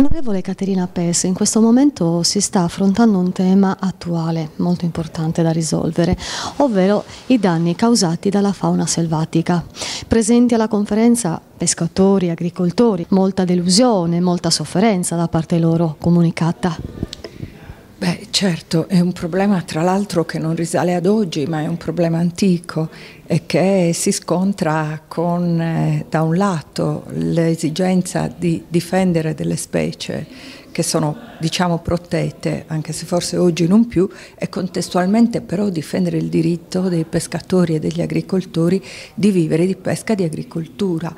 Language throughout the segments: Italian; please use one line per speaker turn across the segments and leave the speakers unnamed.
Onorevole Caterina Pes, in questo momento si sta affrontando un tema attuale, molto importante da risolvere, ovvero i danni causati dalla fauna selvatica. Presenti alla conferenza pescatori, agricoltori, molta
delusione, molta sofferenza da parte loro comunicata. Beh, certo, è un problema tra l'altro che non risale ad oggi, ma è un problema antico e che si scontra con, eh, da un lato, l'esigenza di difendere delle specie che sono, diciamo, protette, anche se forse oggi non più, e contestualmente però difendere il diritto dei pescatori e degli agricoltori di vivere di pesca e di agricoltura.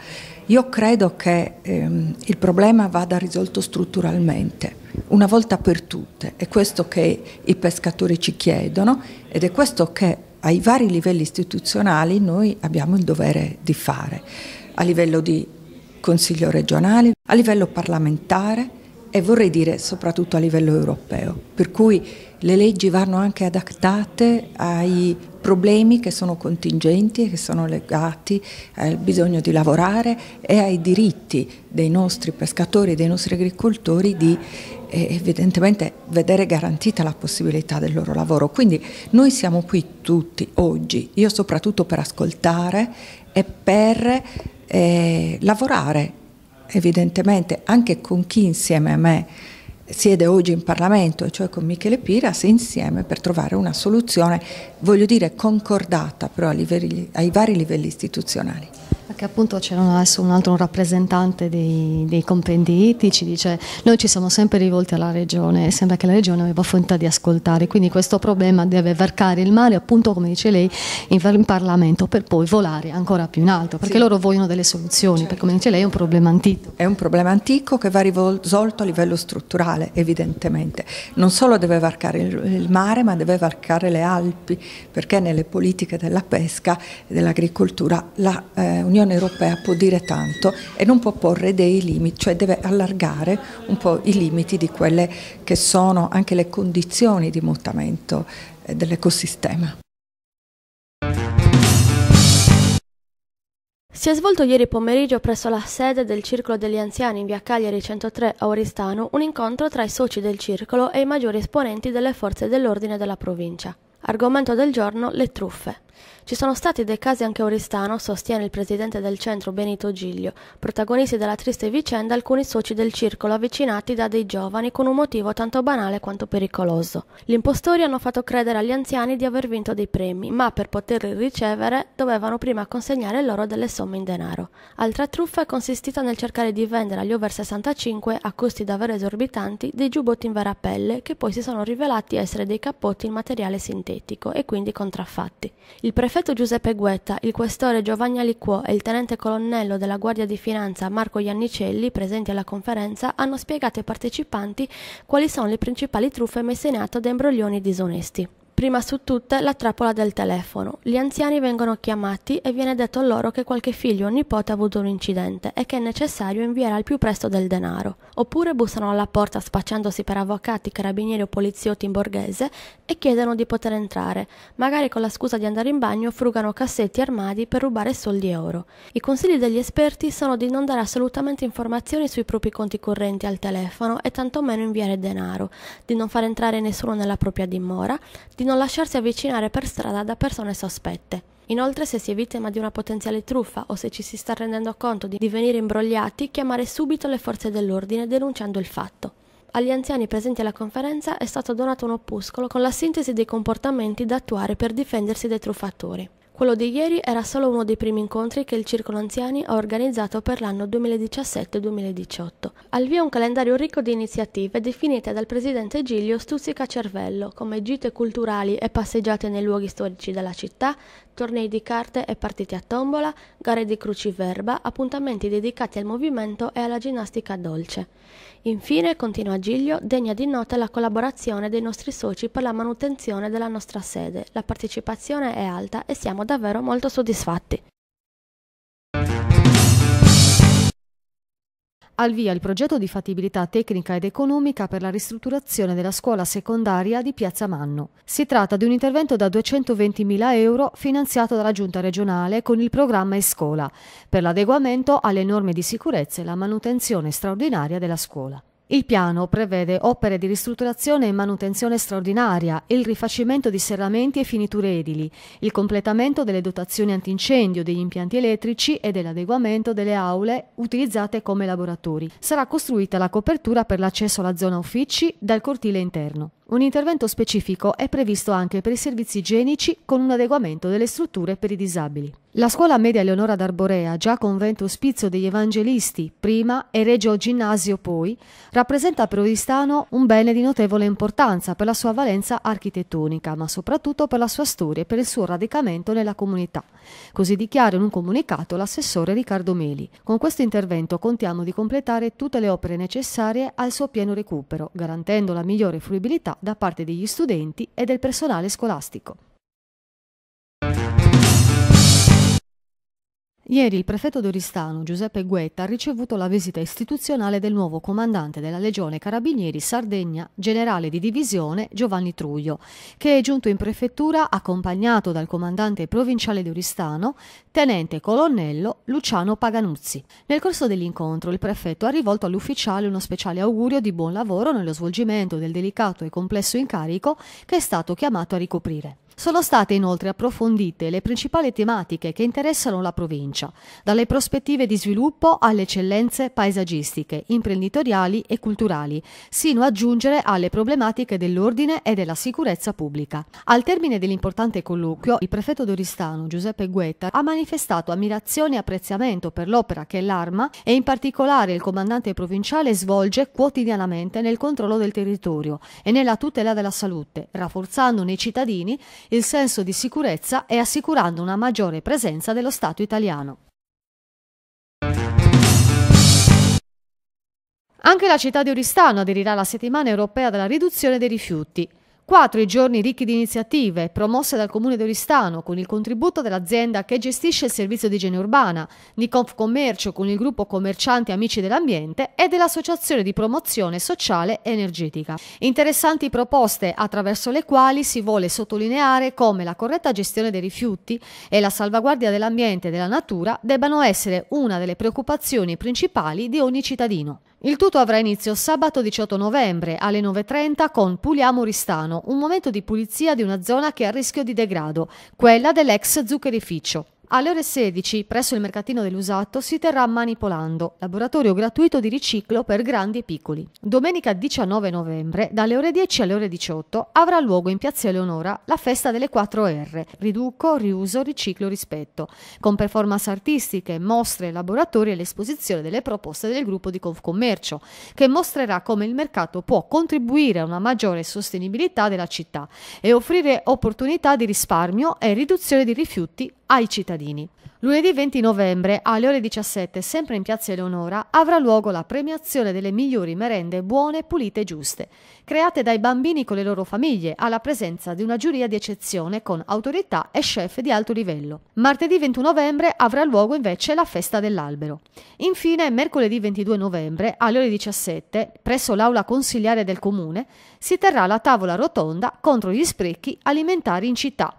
Io credo che ehm, il problema vada risolto strutturalmente una volta per tutte. È questo che i pescatori ci chiedono ed è questo che ai vari livelli istituzionali noi abbiamo il dovere di fare, a livello di Consiglio regionale, a livello parlamentare, e vorrei dire soprattutto a livello europeo, per cui le leggi vanno anche adattate ai problemi che sono contingenti e che sono legati al bisogno di lavorare e ai diritti dei nostri pescatori e dei nostri agricoltori di eh, evidentemente vedere garantita la possibilità del loro lavoro. Quindi noi siamo qui tutti oggi, io soprattutto per ascoltare e per eh, lavorare evidentemente anche con chi insieme a me siede oggi in Parlamento, cioè con Michele Piras, insieme per trovare una soluzione, voglio dire, concordata però ai vari livelli istituzionali.
Perché appunto c'era adesso un altro rappresentante dei, dei compendi ci dice noi ci siamo sempre rivolti alla regione e sembra che la regione aveva fonte di ascoltare, quindi questo problema deve varcare il mare appunto come dice lei in, in Parlamento per poi
volare ancora più in alto, perché sì. loro vogliono delle soluzioni, certo. perché come dice lei è un problema antico. È un problema antico che va risolto a livello strutturale evidentemente, non solo deve varcare il mare ma deve varcare le Alpi, perché nelle politiche della pesca e dell'agricoltura la eh, Unione l'Unione Europea può dire tanto e non può porre dei limiti, cioè deve allargare un po' i limiti di quelle che sono anche le condizioni di mutamento eh, dell'ecosistema.
Si è svolto ieri pomeriggio presso la sede del Circolo degli Anziani in via Cagliari 103 a Oristano un incontro tra i soci del Circolo e i maggiori esponenti delle forze dell'ordine della provincia. Argomento del giorno le truffe. Ci sono stati dei casi anche a Oristano, sostiene il presidente del centro Benito Giglio, protagonisti della triste vicenda alcuni soci del circolo avvicinati da dei giovani con un motivo tanto banale quanto pericoloso. Gli impostori hanno fatto credere agli anziani di aver vinto dei premi, ma per poterli ricevere dovevano prima consegnare loro delle somme in denaro. Altra truffa è consistita nel cercare di vendere agli over 65, a costi davvero esorbitanti, dei giubbotti in vera pelle che poi si sono rivelati essere dei cappotti in materiale sintetico e quindi contraffatti. Il il prefetto Giuseppe Guetta, il questore Giovanni Aliquò e il tenente colonnello della Guardia di Finanza Marco Iannicelli, presenti alla conferenza, hanno spiegato ai partecipanti quali sono le principali truffe messe in atto da imbroglioni disonesti. Prima su tutte la trappola del telefono. Gli anziani vengono chiamati e viene detto loro che qualche figlio o nipote ha avuto un incidente e che è necessario inviare al più presto del denaro. Oppure bussano alla porta spacciandosi per avvocati, carabinieri o poliziotti in borghese e chiedono di poter entrare. Magari con la scusa di andare in bagno frugano cassetti e armadi per rubare soldi e oro. I consigli degli esperti sono di non dare assolutamente informazioni sui propri conti correnti al telefono e tantomeno inviare denaro, di non far entrare nessuno nella propria dimora, di di non lasciarsi avvicinare per strada da persone sospette. Inoltre, se si è vittima di una potenziale truffa o se ci si sta rendendo conto di venire imbrogliati, chiamare subito le forze dell'ordine denunciando il fatto. Agli anziani presenti alla conferenza è stato donato un opuscolo con la sintesi dei comportamenti da attuare per difendersi dai truffatori. Quello di ieri era solo uno dei primi incontri che il Circolo Anziani ha organizzato per l'anno 2017-2018. Al via un calendario ricco di iniziative definite dal presidente Giglio Stuzzica Cervello, come gite culturali e passeggiate nei luoghi storici della città, tornei di carte e partite a tombola, gare di cruciverba, appuntamenti dedicati al movimento e alla ginnastica dolce. Infine, continua Giglio, degna di nota la collaborazione dei nostri soci per la manutenzione della nostra sede. La partecipazione è alta e siamo d'accordo davvero molto soddisfatti.
Al via il progetto di fattibilità tecnica ed economica per la ristrutturazione della scuola secondaria di Piazza Manno. Si tratta di un intervento da 220.000 euro finanziato dalla Giunta regionale con il programma Escola per l'adeguamento alle norme di sicurezza e la manutenzione straordinaria della scuola. Il piano prevede opere di ristrutturazione e manutenzione straordinaria, il rifacimento di serramenti e finiture edili, il completamento delle dotazioni antincendio degli impianti elettrici e dell'adeguamento delle aule utilizzate come laboratori. Sarà costruita la copertura per l'accesso alla zona uffici dal cortile interno. Un intervento specifico è previsto anche per i servizi igienici con un adeguamento delle strutture per i disabili. La scuola media Leonora d'Arborea, già convento ospizio degli evangelisti prima e regio ginnasio poi, rappresenta per Odistano un bene di notevole importanza per la sua valenza architettonica, ma soprattutto per la sua storia e per il suo radicamento nella comunità. Così dichiara in un comunicato l'assessore Riccardo Meli. Con questo intervento contiamo di completare tutte le opere necessarie al suo pieno recupero, garantendo la migliore fruibilità da parte degli studenti e del personale scolastico. Ieri il prefetto d'Oristano, Giuseppe Guetta, ha ricevuto la visita istituzionale del nuovo comandante della Legione Carabinieri Sardegna, generale di divisione Giovanni Truglio, che è giunto in prefettura accompagnato dal comandante provinciale d'Oristano, tenente colonnello Luciano Paganuzzi. Nel corso dell'incontro il prefetto ha rivolto all'ufficiale uno speciale augurio di buon lavoro nello svolgimento del delicato e complesso incarico che è stato chiamato a ricoprire. Sono state inoltre approfondite le principali tematiche che interessano la provincia, dalle prospettive di sviluppo alle eccellenze paesaggistiche, imprenditoriali e culturali, sino ad giungere alle problematiche dell'ordine e della sicurezza pubblica. Al termine dell'importante colloquio, il prefetto doristano Giuseppe Guetta ha manifestato ammirazione e apprezzamento per l'opera che l'Arma e in particolare il comandante provinciale svolge quotidianamente nel controllo del territorio e nella tutela della salute, rafforzando nei cittadini il senso di sicurezza e assicurando una maggiore presenza dello Stato italiano. Anche la città di Oristano aderirà alla settimana europea della riduzione dei rifiuti quattro i giorni ricchi di iniziative promosse dal Comune di Oristano con il contributo dell'azienda che gestisce il servizio di igiene urbana, di Commercio con il gruppo Commercianti Amici dell'Ambiente e dell'Associazione di Promozione Sociale e Energetica. Interessanti proposte attraverso le quali si vuole sottolineare come la corretta gestione dei rifiuti e la salvaguardia dell'ambiente e della natura debbano essere una delle preoccupazioni principali di ogni cittadino. Il tutto avrà inizio sabato 18 novembre alle 9.30 con Puliamo Oristano un momento di pulizia di una zona che è a rischio di degrado, quella dell'ex zuccherificio. Alle ore 16, presso il mercatino dell'usato, si terrà Manipolando, laboratorio gratuito di riciclo per grandi e piccoli. Domenica 19 novembre, dalle ore 10 alle ore 18, avrà luogo in Piazza Eleonora la festa delle 4R, riduco, riuso, riciclo, rispetto, con performance artistiche, mostre, laboratori e l'esposizione delle proposte del gruppo di Confcommercio, che mostrerà come il mercato può contribuire a una maggiore sostenibilità della città e offrire opportunità di risparmio e riduzione di rifiuti ai cittadini cittadini. Lunedì 20 novembre, alle ore 17, sempre in piazza Eleonora, avrà luogo la premiazione delle migliori merende buone, pulite e giuste, create dai bambini con le loro famiglie, alla presenza di una giuria di eccezione con autorità e chef di alto livello. Martedì 21 novembre avrà luogo invece la festa dell'albero. Infine, mercoledì 22 novembre, alle ore 17, presso l'aula consiliare del comune, si terrà la tavola rotonda contro gli
sprechi alimentari in città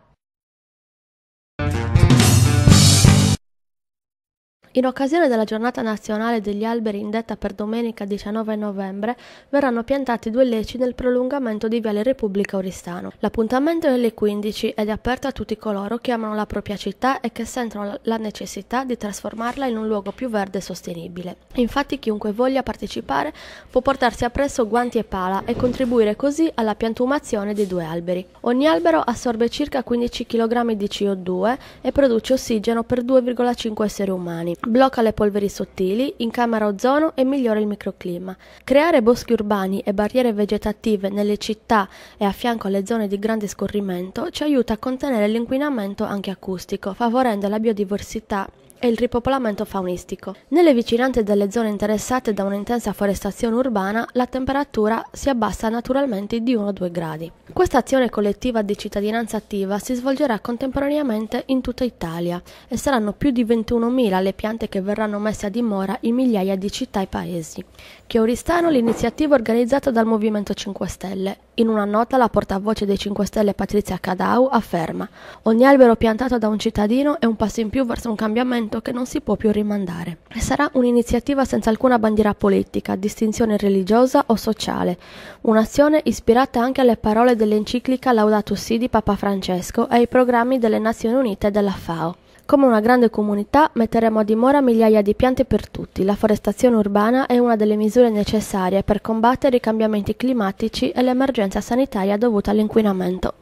In occasione della giornata nazionale degli alberi indetta per domenica 19 novembre verranno piantati due leci nel prolungamento di Viale Repubblica Oristano. L'appuntamento è alle 15 ed è aperto a tutti coloro che amano la propria città e che sentono la necessità di trasformarla in un luogo più verde e sostenibile. Infatti chiunque voglia partecipare può portarsi appresso guanti e pala e contribuire così alla piantumazione dei due alberi. Ogni albero assorbe circa 15 kg di CO2 e produce ossigeno per 2,5 esseri umani blocca le polveri sottili, incamera ozono e migliora il microclima. Creare boschi urbani e barriere vegetative nelle città e a fianco alle zone di grande scorrimento ci aiuta a contenere l'inquinamento anche acustico, favorendo la biodiversità e il ripopolamento faunistico. Nelle vicinanze delle zone interessate da un'intensa forestazione urbana, la temperatura si abbassa naturalmente di 1-2 gradi. Questa azione collettiva di cittadinanza attiva si svolgerà contemporaneamente in tutta Italia e saranno più di 21.000 le piante che verranno messe a dimora in migliaia di città e paesi. Chioristano l'iniziativa organizzata dal Movimento 5 Stelle in una nota la portavoce dei 5 Stelle Patrizia Cadau afferma ogni albero piantato da un cittadino è un passo in più verso un cambiamento che non si può più rimandare. E sarà un'iniziativa senza alcuna bandiera politica, distinzione religiosa o sociale, un'azione ispirata anche alle parole dell'enciclica Laudato Si di Papa Francesco e ai programmi delle Nazioni Unite e della FAO. Come una grande comunità metteremo a dimora migliaia di piante per tutti. La forestazione urbana è una delle misure necessarie per combattere i cambiamenti climatici e l'emergenza sanitaria dovuta all'inquinamento.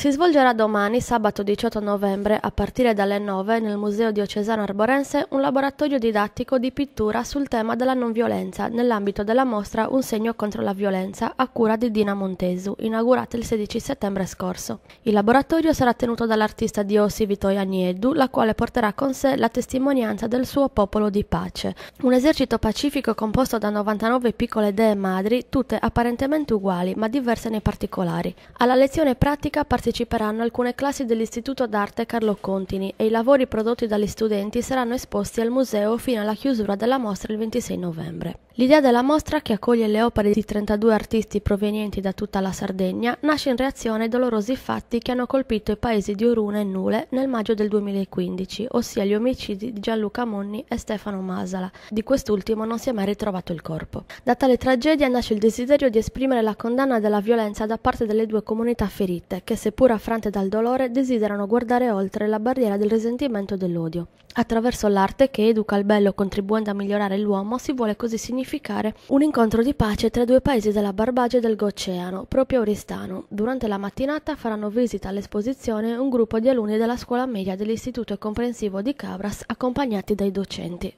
Si svolgerà domani, sabato 18 novembre, a partire dalle 9, nel Museo Diocesano Arborense, un laboratorio didattico di pittura sul tema della non violenza, nell'ambito della mostra Un segno contro la violenza, a cura di Dina Montesu, inaugurata il 16 settembre scorso. Il laboratorio sarà tenuto dall'artista di Diosi Vitoia Nieddu, la quale porterà con sé la testimonianza del suo popolo di pace. Un esercito pacifico composto da 99 piccole dee madri, tutte apparentemente uguali, ma diverse nei particolari. Alla lezione pratica partecipa parteciperanno alcune classi dell'Istituto d'Arte Carlo Contini e i lavori prodotti dagli studenti saranno esposti al museo fino alla chiusura della mostra il 26 novembre. L'idea della mostra, che accoglie le opere di 32 artisti provenienti da tutta la Sardegna, nasce in reazione ai dolorosi fatti che hanno colpito i paesi di Oruna e Nule nel maggio del 2015, ossia gli omicidi di Gianluca Monni e Stefano Masala. Di quest'ultimo non si è mai ritrovato il corpo. Da tale tragedia nasce il desiderio di esprimere la condanna della violenza da parte delle due comunità ferite, che seppur pur affrante dal dolore, desiderano guardare oltre la barriera del risentimento e dell'odio. Attraverso l'arte che educa al bello contribuendo a migliorare l'uomo, si vuole così significare un incontro di pace tra i due paesi della Barbagia e del Goceano, proprio oristano. Durante la mattinata faranno visita all'esposizione un gruppo di alunni della scuola media dell'Istituto Comprensivo di Cabras, accompagnati dai docenti.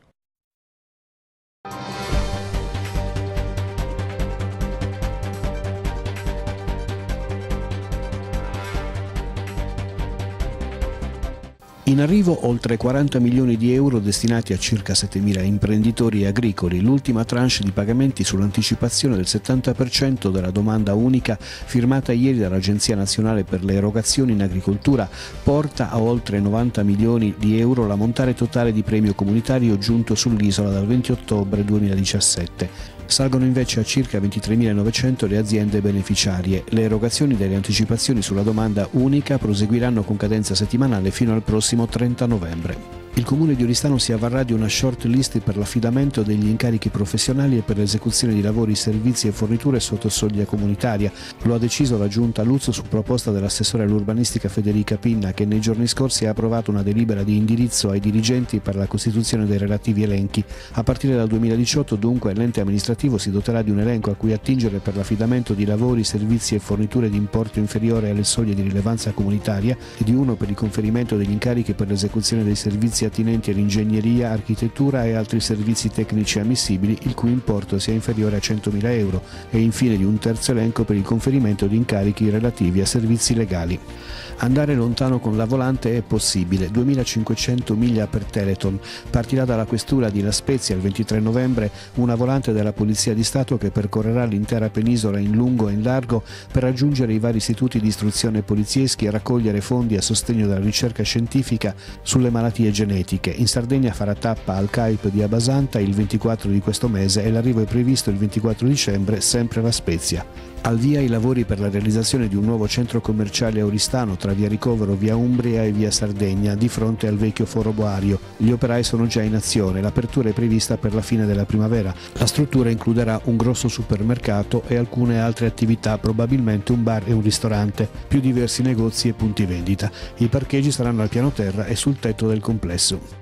In arrivo oltre 40 milioni di euro destinati a circa 7.000 imprenditori agricoli, l'ultima tranche di pagamenti sull'anticipazione del 70% della domanda unica firmata ieri dall'Agenzia Nazionale per le erogazioni in agricoltura porta a oltre 90 milioni di euro la montare totale di premio comunitario giunto sull'isola dal 20 ottobre 2017. Salgono invece a circa 23.900 le aziende beneficiarie. Le erogazioni delle anticipazioni sulla domanda unica proseguiranno con cadenza settimanale fino al prossimo 30 novembre il comune di Oristano si avvarrà di una short list per l'affidamento degli incarichi professionali e per l'esecuzione di lavori, servizi e forniture sotto soglia comunitaria. Lo ha deciso la giunta Luzzo su proposta dell'assessore all'urbanistica Federica Pinna che nei giorni scorsi ha approvato una delibera di indirizzo ai dirigenti per la costituzione dei relativi elenchi. A partire dal 2018 dunque l'ente amministrativo si doterà di un elenco a cui attingere per l'affidamento di lavori, servizi e forniture di importo inferiore alle soglie di rilevanza comunitaria e di uno per il conferimento degli incarichi per l'esecuzione dei servizi servizi attinenti all'ingegneria, architettura e altri servizi tecnici ammissibili il cui importo sia inferiore a 100.000 euro e infine di un terzo elenco per il conferimento di incarichi relativi a servizi legali. Andare lontano con la volante è possibile, 2500 miglia per Teleton. Partirà dalla questura di La Spezia il 23 novembre una volante della Polizia di Stato che percorrerà l'intera penisola in lungo e in largo per raggiungere i vari istituti di istruzione polizieschi e raccogliere fondi a sostegno della ricerca scientifica sulle malattie genetiche. In Sardegna farà tappa al CAIP di Abasanta il 24 di questo mese e l'arrivo è previsto il 24 dicembre sempre La Spezia. Al via i lavori per la realizzazione di un nuovo centro commerciale auristano tra via Ricovero, via Umbria e via Sardegna, di fronte al vecchio foro boario. Gli operai sono già in azione, l'apertura è prevista per la fine della primavera. La struttura includerà un grosso supermercato e alcune altre attività, probabilmente un bar e un ristorante, più diversi negozi e punti vendita. I parcheggi saranno al piano terra e sul tetto del complesso.